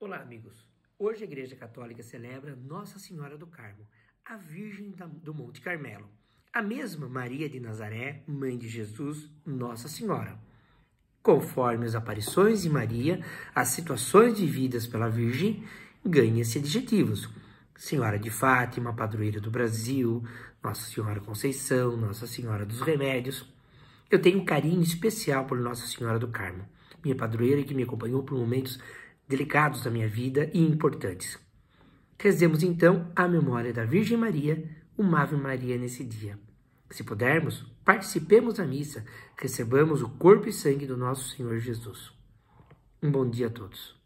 Olá, amigos. Hoje a Igreja Católica celebra Nossa Senhora do Carmo, a Virgem do Monte Carmelo, a mesma Maria de Nazaré, mãe de Jesus, Nossa Senhora. Conforme as aparições de Maria, as situações vividas pela Virgem ganham se adjetivos. Senhora de Fátima, padroeira do Brasil, Nossa Senhora Conceição, Nossa Senhora dos Remédios. Eu tenho um carinho especial por Nossa Senhora do Carmo, minha padroeira que me acompanhou por momentos delicados da minha vida e importantes. Rezemos então a memória da Virgem Maria, uma Ave Maria nesse dia. Se pudermos, participemos da missa, recebamos o corpo e sangue do nosso Senhor Jesus. Um bom dia a todos.